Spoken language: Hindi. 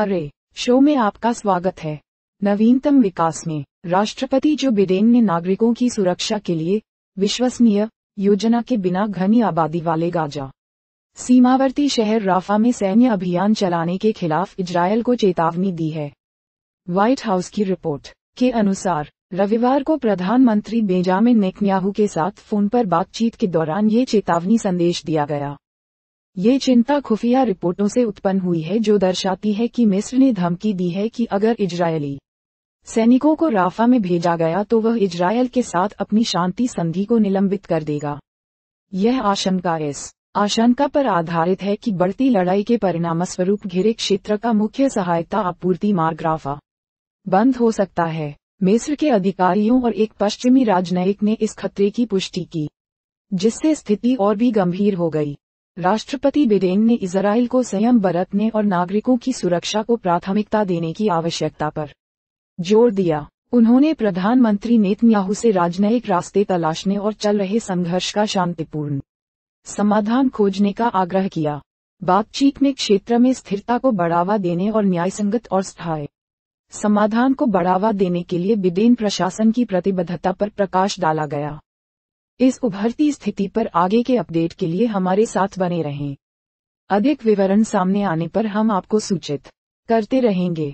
अरे शो में आपका स्वागत है नवीनतम विकास में राष्ट्रपति जो बिडेन ने नागरिकों की सुरक्षा के लिए विश्वसनीय योजना के बिना घनी आबादी वाले गाजा सीमावर्ती शहर राफा में सैन्य अभियान चलाने के खिलाफ इजरायल को चेतावनी दी है व्हाइट हाउस की रिपोर्ट के अनुसार रविवार को प्रधानमंत्री बेंजामिन नेकन्याहू के साथ फोन पर बातचीत के दौरान ये चेतावनी संदेश दिया गया ये चिंता खुफिया रिपोर्टों से उत्पन्न हुई है जो दर्शाती है कि मिस्र ने धमकी दी है कि अगर इजरायली सैनिकों को राफा में भेजा गया तो वह इजरायल के साथ अपनी शांति संधि को निलंबित कर देगा यह आशंका इस आशंका पर आधारित है कि बढ़ती लड़ाई के परिणामस्वरूप घिरे क्षेत्र का मुख्य सहायता आपूर्ति मार्ग राफा बंद हो सकता है मिस्र के अधिकारियों और एक पश्चिमी राजनयिक ने इस खतरे की पुष्टि की जिससे स्थिति और भी गंभीर हो गई राष्ट्रपति बिडेन ने इसराइल को संयम बरतने और नागरिकों की सुरक्षा को प्राथमिकता देने की आवश्यकता पर जोर दिया उन्होंने प्रधानमंत्री नेतन्याहू से राजनयिक रास्ते तलाशने और चल रहे संघर्ष का शांतिपूर्ण समाधान खोजने का आग्रह किया बातचीत में क्षेत्र में स्थिरता को बढ़ावा देने और न्यायसंगत और स्थायी समाधान को बढ़ावा देने के लिए बिडेन प्रशासन की प्रतिबद्धता पर प्रकाश डाला गया इस उभरती स्थिति पर आगे के अपडेट के लिए हमारे साथ बने रहें अधिक विवरण सामने आने पर हम आपको सूचित करते रहेंगे